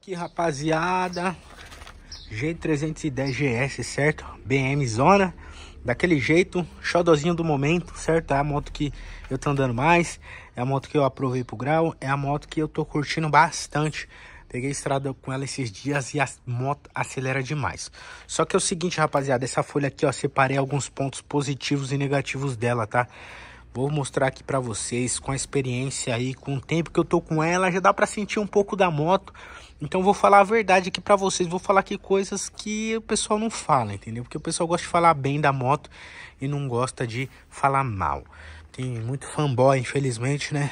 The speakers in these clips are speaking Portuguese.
Aqui rapaziada, G310GS, certo? BM Zona, daquele jeito, xodozinho do momento, certo? É a moto que eu tô andando mais, é a moto que eu aprovei pro grau, é a moto que eu tô curtindo bastante. Peguei estrada com ela esses dias e a moto acelera demais. Só que é o seguinte, rapaziada, essa folha aqui, ó, separei alguns pontos positivos e negativos dela, tá? Vou mostrar aqui para vocês com a experiência aí, com o tempo que eu tô com ela, já dá para sentir um pouco da moto. Então vou falar a verdade aqui para vocês, vou falar aqui coisas que o pessoal não fala, entendeu? Porque o pessoal gosta de falar bem da moto e não gosta de falar mal. Tem muito fanboy, infelizmente, né?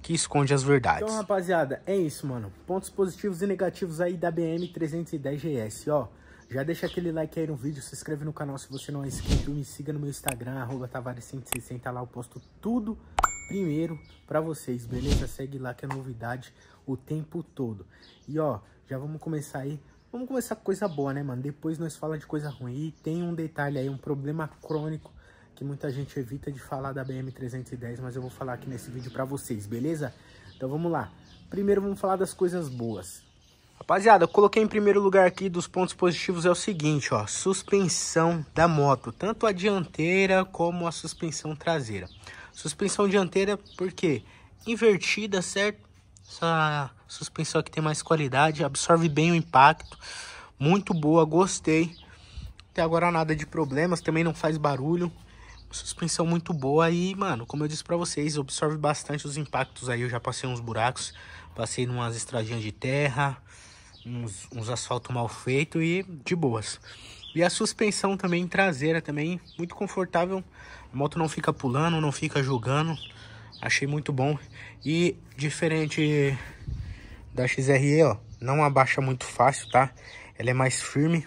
que esconde as verdades. Então, rapaziada, é isso, mano. Pontos positivos e negativos aí da BM 310 GS, ó. Já deixa aquele like aí no vídeo, se inscreve no canal se você não é inscrito, me siga no meu Instagram, arroba Tavares160, lá eu posto tudo primeiro para vocês, beleza? Segue lá que é novidade o tempo todo. E ó, já vamos começar aí. Vamos começar com coisa boa, né, mano? Depois nós fala de coisa ruim. E tem um detalhe aí, um problema crônico que muita gente evita de falar da BM310, mas eu vou falar aqui nesse vídeo para vocês, beleza? Então vamos lá. Primeiro vamos falar das coisas boas. Rapaziada, eu coloquei em primeiro lugar aqui dos pontos positivos é o seguinte, ó, suspensão da moto, tanto a dianteira como a suspensão traseira. Suspensão dianteira porque invertida, certo? Essa suspensão aqui tem mais qualidade, absorve bem o impacto, muito boa, gostei. Até agora nada de problemas, também não faz barulho. Suspensão muito boa e, mano, como eu disse pra vocês, absorve bastante os impactos aí. Eu já passei uns buracos, passei em umas estradinhas de terra, uns, uns asfalto mal feito e de boas. E a suspensão também traseira também, muito confortável. A moto não fica pulando, não fica jogando. Achei muito bom. E diferente da XRE, ó, não abaixa muito fácil, tá? Ela é mais firme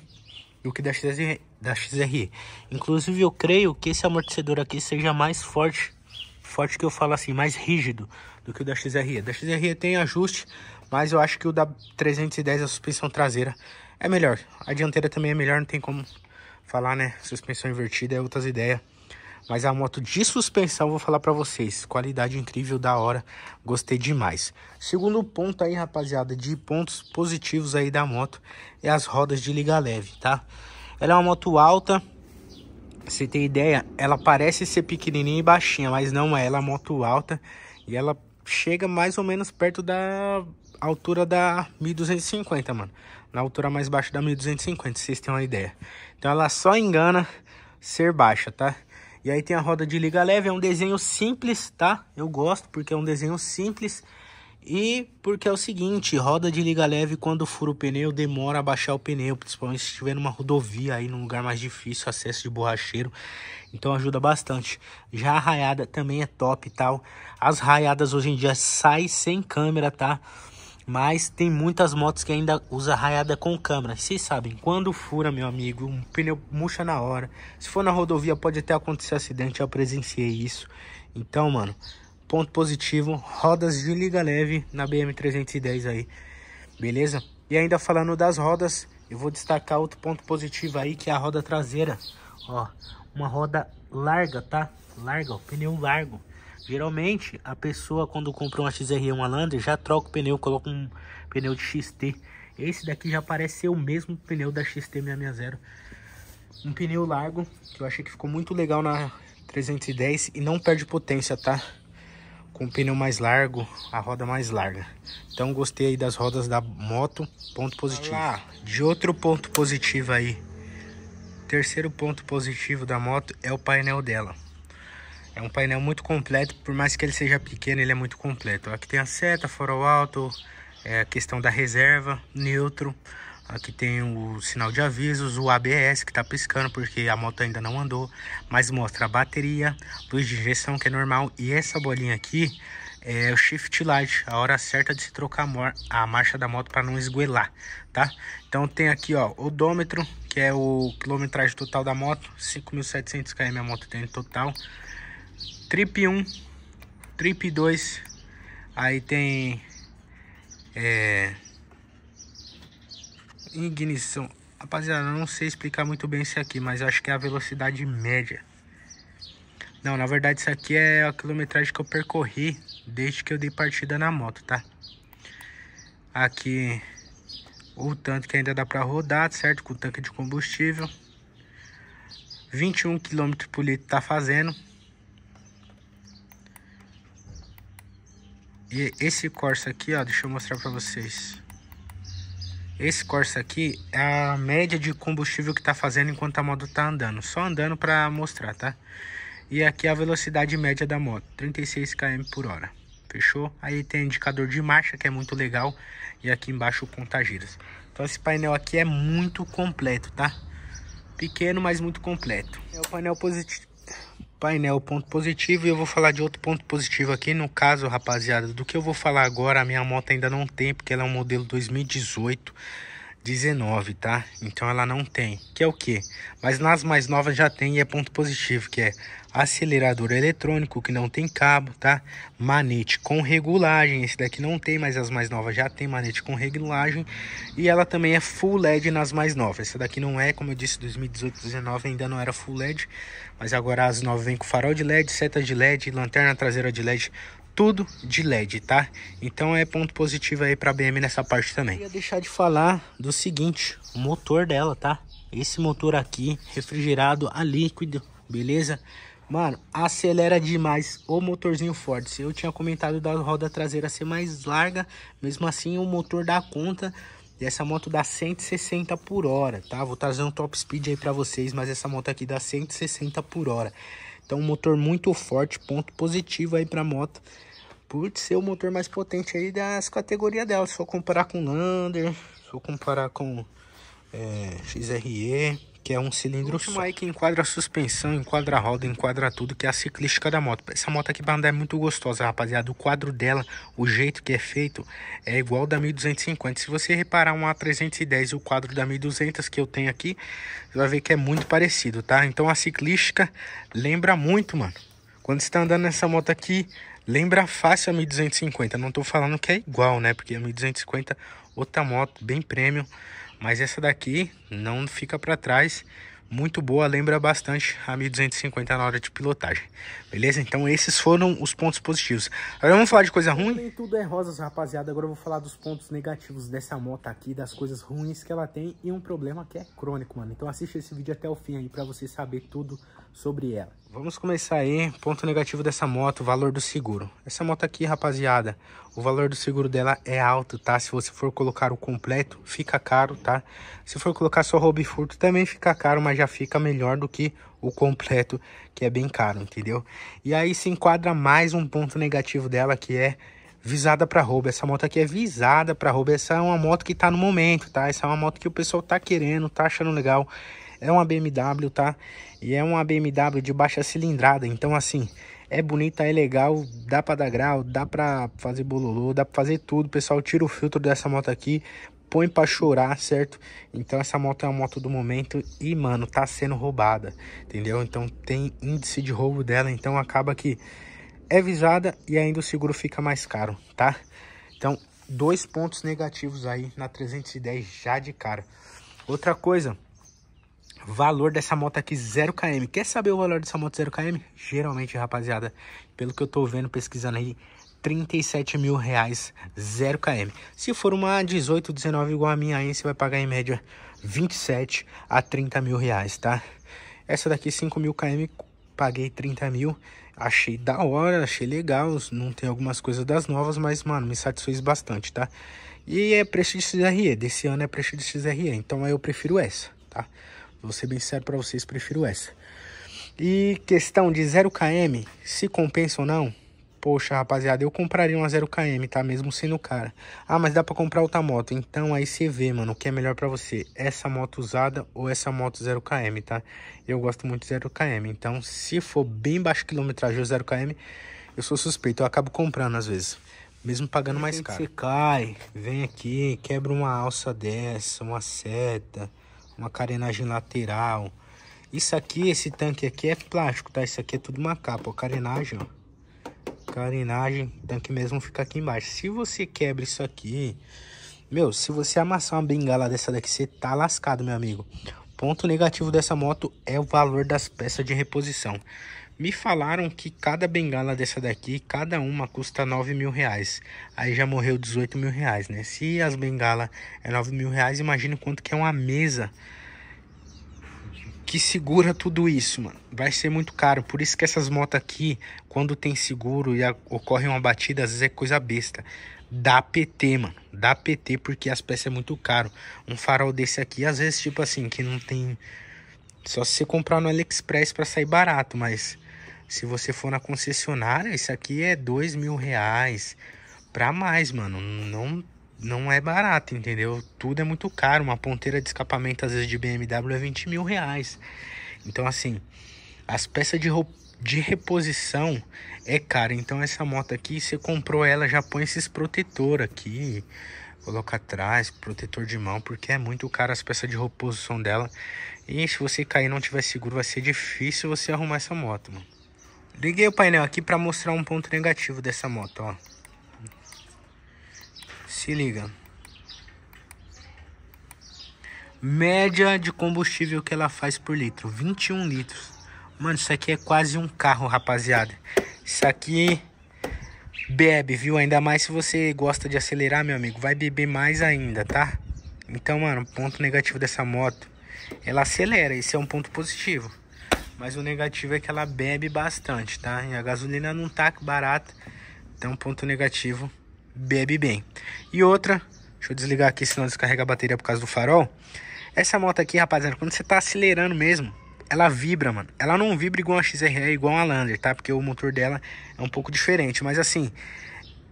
do que da XRE. Da XRE. Inclusive, eu creio que esse amortecedor aqui seja mais forte forte que eu falo assim, mais rígido do que o da XRE. Da XRE tem ajuste, mas eu acho que o da 310, a suspensão traseira, é melhor. A dianteira também é melhor, não tem como falar, né? Suspensão invertida é outras ideias. Mas a moto de suspensão, vou falar para vocês. Qualidade incrível, da hora. Gostei demais. Segundo ponto aí, rapaziada, de pontos positivos aí da moto, é as rodas de liga leve, tá? Ela é uma moto alta. Você tem ideia, ela parece ser pequenininha e baixinha, mas não é. Ela é moto alta e ela chega mais ou menos perto da altura da 1250, mano. Na altura mais baixa da 1250, vocês têm uma ideia. Então ela só engana ser baixa, tá? E aí tem a roda de liga leve, é um desenho simples, tá? Eu gosto porque é um desenho simples. E porque é o seguinte, roda de liga leve quando fura o pneu, demora a baixar o pneu, principalmente se estiver numa rodovia aí, num lugar mais difícil, acesso de borracheiro, então ajuda bastante. Já a raiada também é top, e tá? tal. As raiadas hoje em dia saem sem câmera, tá? Mas tem muitas motos que ainda usa raiada com câmera. Vocês sabem, quando fura, meu amigo, um pneu murcha na hora. Se for na rodovia, pode até acontecer acidente, eu presenciei isso. Então, mano, ponto positivo, rodas de liga leve na BM310 aí, beleza? E ainda falando das rodas, eu vou destacar outro ponto positivo aí, que é a roda traseira, ó, uma roda larga, tá? Larga, ó, pneu largo. Geralmente, a pessoa quando compra uma XR1 Lander, já troca o pneu, coloca um pneu de XT. Esse daqui já parece ser o mesmo pneu da XT660. Um pneu largo, que eu achei que ficou muito legal na 310 e não perde potência, tá? com pneu mais largo, a roda mais larga. Então gostei aí das rodas da moto, ponto positivo. Olá. De outro ponto positivo aí, terceiro ponto positivo da moto é o painel dela. É um painel muito completo, por mais que ele seja pequeno, ele é muito completo. Aqui tem a seta, farol alto, é a questão da reserva, neutro. Aqui tem o sinal de avisos, o ABS que está piscando porque a moto ainda não andou, mas mostra a bateria, luz de injeção que é normal e essa bolinha aqui é o shift light, a hora certa de se trocar a marcha da moto para não esguelar, tá? Então tem aqui ó, odômetro, que é o quilometragem total da moto, 5.700 km a moto tem no total. Trip 1, Trip 2, aí tem é, ignição. Rapaziada, eu não sei explicar muito bem isso aqui, mas acho que é a velocidade média. Não, na verdade isso aqui é a quilometragem que eu percorri desde que eu dei partida na moto, tá? Aqui o tanto que ainda dá pra rodar, certo? Com o tanque de combustível. 21 km por litro tá fazendo. E esse Corsa aqui, ó, deixa eu mostrar pra vocês. Esse Corsa aqui é a média de combustível que tá fazendo enquanto a moto tá andando. Só andando para mostrar, tá? E aqui é a velocidade média da moto, 36 km por hora. Fechou? Aí tem indicador de marcha, que é muito legal. E aqui embaixo o contagiros. Então esse painel aqui é muito completo, tá? Pequeno, mas muito completo. É o painel positivo painel ponto positivo e eu vou falar de outro ponto positivo aqui. No caso, rapaziada, do que eu vou falar agora, a minha moto ainda não tem, porque ela é um modelo 2018. 19, tá? Então ela não tem, que é o que? Mas nas mais novas já tem e é ponto positivo, que é acelerador eletrônico, que não tem cabo, tá? Manete com regulagem, esse daqui não tem, mas as mais novas já tem manete com regulagem. E ela também é full LED nas mais novas, essa daqui não é, como eu disse, 2018, 2019 ainda não era full LED, mas agora as novas vêm com farol de LED, seta de LED, lanterna traseira de LED, tudo de LED, tá? Então é ponto positivo aí para a BM nessa parte também. Eu ia deixar de falar do seguinte, o motor dela, tá? Esse motor aqui, refrigerado a líquido, beleza? Mano, acelera demais o motorzinho Ford. Eu tinha comentado da roda traseira ser mais larga, mesmo assim o motor dá conta. E essa moto dá 160 por hora, tá? Vou trazer um top speed aí pra vocês, mas essa moto aqui dá 160 por hora. Então, um motor muito forte, ponto positivo aí para a moto. Por ser o motor mais potente aí das categorias dela. Se for comparar com Lander, se for comparar com é, eh, XRE, que é um cilindro só. aí que enquadra a suspensão, enquadra a roda, enquadra tudo, que é a ciclística da moto. Essa moto aqui para andar é muito gostosa, rapaziada. O quadro dela, o jeito que é feito, é igual da 1250. Se você reparar um A310 e o quadro da 1200 que eu tenho aqui, você vai ver que é muito parecido, tá? Então a ciclística lembra muito, mano. Quando você tá andando nessa moto aqui, lembra fácil a 1250. Não tô falando que é igual, né? Porque a 1250, outra moto, bem premium mas essa daqui não fica para trás. Muito boa, lembra bastante a 1250 na hora de pilotagem. Beleza? Então esses foram os pontos positivos. Agora vamos falar de coisa ruim? Nem tudo é rosas, rapaziada. Agora eu vou falar dos pontos negativos dessa moto aqui, das coisas ruins que ela tem e um problema que é crônico, mano. Então assiste esse vídeo até o fim aí para você saber tudo sobre ela. Vamos começar aí, ponto negativo dessa moto, valor do seguro. Essa moto aqui, rapaziada, o valor do seguro dela é alto, tá? Se você for colocar o completo, fica caro, tá? Se for colocar só roubo e furto, também fica caro, mas já fica melhor do que o completo, que é bem caro, entendeu? E aí se enquadra mais um ponto negativo dela, que é visada para roubo. Essa moto aqui é visada para roubo. Essa é uma moto que tá no momento, tá? Essa é uma moto que o pessoal tá querendo, tá achando legal. É uma BMW, tá? E é uma BMW de baixa cilindrada, então assim, é bonita, é legal, dá para dar grau, dá para fazer bololô, dá para fazer tudo. Pessoal, tira o filtro dessa moto aqui, põe para chorar, certo? Então essa moto é a moto do momento e, mano, tá sendo roubada, entendeu? Então tem índice de roubo dela, então acaba que é visada e ainda o seguro fica mais caro, tá? Então, dois pontos negativos aí na 310 já de cara. Outra coisa, Valor dessa moto aqui 0km. Quer saber o valor dessa moto 0km? Geralmente, rapaziada, pelo que eu tô vendo, pesquisando aí, 37 mil reais 0km. Se for uma 18, 19 igual a minha aí, você vai pagar em média 27 a 30 mil reais, tá? Essa daqui 5 mil km, paguei 30 mil. Achei da hora, achei legal. Não tem algumas coisas das novas, mas, mano, me satisfez bastante, tá? E é preço de XRE. Desse ano é preço de XRE. Então aí eu prefiro essa, tá? Vou ser bem sério para vocês, prefiro essa. E questão de 0km, se compensa ou não? Poxa, rapaziada, eu compraria uma 0km, tá? Mesmo sendo cara. Ah, mas dá pra comprar outra moto. Então aí você vê, mano, o que é melhor pra você. Essa moto usada ou essa moto 0km, tá? Eu gosto muito de 0km. Então, se for bem baixo quilometragem ou 0km, eu sou suspeito. Eu acabo comprando às vezes. Mesmo pagando mais caro. Você cai, vem aqui, quebra uma alça dessa, uma seta uma carenagem lateral. Isso aqui, esse tanque aqui é plástico, tá? Isso aqui é tudo uma capa, ó, carenagem, ó. Carenagem, tanque mesmo fica aqui embaixo. Se você quebra isso aqui, meu, se você amassar uma bengala dessa daqui, você tá lascado, meu amigo. Ponto negativo dessa moto é o valor das peças de reposição. Me falaram que cada bengala dessa daqui, cada uma custa 9 mil reais. Aí já morreu 18 mil reais, né? Se as bengalas é 9 mil reais, imagina quanto que é uma mesa que segura tudo isso, mano. Vai ser muito caro. Por isso que essas motos aqui, quando tem seguro e a, ocorre uma batida, às vezes é coisa besta. Dá PT, mano. Dá PT porque as peças é muito caro. Um farol desse aqui, às vezes, tipo assim, que não tem... Só se você comprar no AliExpress para sair barato, mas se você for na concessionária, isso aqui é dois mil reais pra mais, mano. Não, não é barato, entendeu? Tudo é muito caro. Uma ponteira de escapamento, às vezes, de BMW é 20 mil reais. Então, assim, as peças de, de reposição é cara. Então, essa moto aqui, você comprou ela, já põe esses protetor aqui. Coloca atrás, protetor de mão, porque é muito caro as peças de reposição dela. E se você cair e não tiver seguro, vai ser difícil você arrumar essa moto, mano. Liguei o painel aqui para mostrar um ponto negativo dessa moto, ó. Se liga. Média de combustível que ela faz por litro, 21 litros. Mano, isso aqui é quase um carro, rapaziada. Isso aqui bebe, viu? Ainda mais se você gosta de acelerar, meu amigo, vai beber mais ainda, tá? Então, mano, ponto negativo dessa moto, ela acelera, esse é um ponto positivo. Mas o negativo é que ela bebe bastante, tá? E a gasolina não tá barata. Então, ponto negativo, bebe bem. E outra, deixa eu desligar aqui, senão descarrega a bateria por causa do farol. Essa moto aqui, rapaziada, quando você tá acelerando mesmo, ela vibra, mano. Ela não vibra igual a XRE, igual a Lander, tá? Porque o motor dela é um pouco diferente. Mas assim,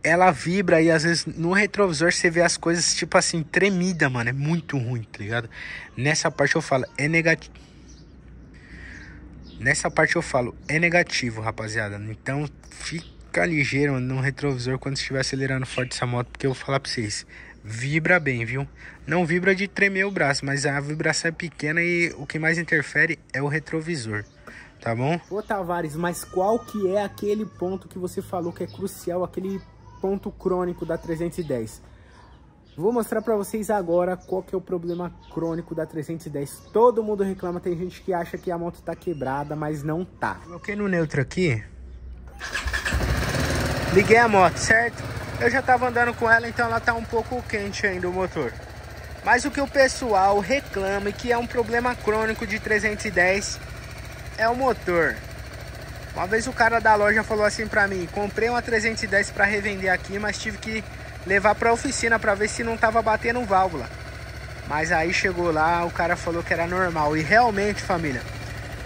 ela vibra e às vezes no retrovisor você vê as coisas, tipo assim, tremida, mano. É muito ruim, tá ligado? Nessa parte eu falo, é negativo. Nessa parte eu falo, é negativo, rapaziada. Então fica ligeiro no retrovisor quando estiver acelerando forte essa moto, porque eu vou falar pra vocês. Vibra bem, viu? Não vibra de tremer o braço, mas a vibração é pequena e o que mais interfere é o retrovisor tá bom? Ô Tavares, mas qual que é aquele ponto que você falou que é crucial, aquele ponto crônico da 310? Vou mostrar para vocês agora qual que é o problema crônico da 310. Todo mundo reclama, tem gente que acha que a moto tá quebrada, mas não tá. Coloquei no neutro aqui. Liguei a moto, certo? Eu já tava andando com ela, então ela tá um pouco quente ainda o motor. Mas o que o pessoal reclama e é que é um problema crônico de 310 é o motor. Uma vez o cara da loja falou assim para mim: "Comprei uma 310 para revender aqui, mas tive que levar para a oficina para ver se não estava batendo válvula. Mas aí chegou lá, o cara falou que era normal e realmente, família,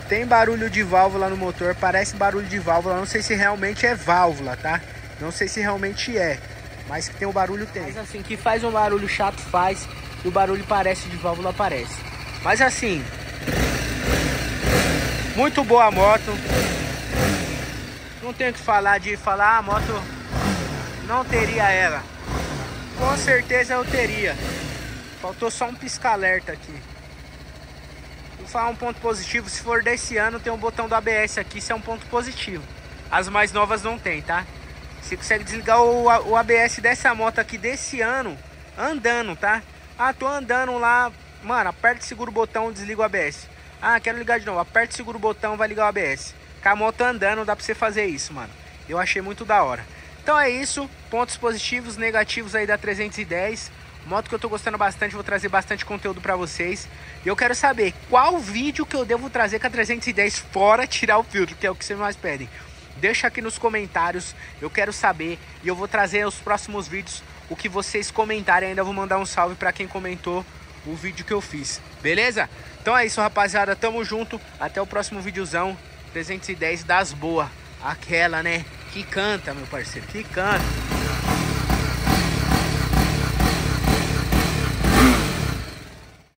tem barulho de válvula no motor, parece barulho de válvula, não sei se realmente é válvula, tá? Não sei se realmente é, mas que tem o um barulho tem. Mas assim, que faz um barulho chato faz, e o barulho parece de válvula parece. Mas assim, muito boa a moto. Não tenho que falar de falar, a moto não teria ela. Com certeza eu teria. Faltou só um pisca-alerta aqui. Vou falar um ponto positivo. Se for desse ano, tem um botão do ABS aqui. Isso é um ponto positivo. As mais novas não tem, tá? Você consegue desligar o, o ABS dessa moto aqui desse ano andando, tá? Ah, tô andando lá. Mano, aperta e segura o botão, desliga o ABS. Ah, quero ligar de novo. Aperta e segura o botão, vai ligar o ABS. Com a moto andando, dá pra você fazer isso, mano. Eu achei muito da hora. Então é isso, pontos positivos, negativos aí da 310. Moto que eu tô gostando bastante, vou trazer bastante conteúdo para vocês. E eu quero saber qual vídeo que eu devo trazer com a 310 fora tirar o filtro, que é o que vocês mais pedem. Deixa aqui nos comentários, eu quero saber e eu vou trazer os próximos vídeos o que vocês comentarem. Ainda vou mandar um salve para quem comentou o vídeo que eu fiz, beleza? Então é isso, rapaziada, tamo junto, até o próximo videozão 310 das boas, aquela, né? Que canta, meu parceiro, que canta.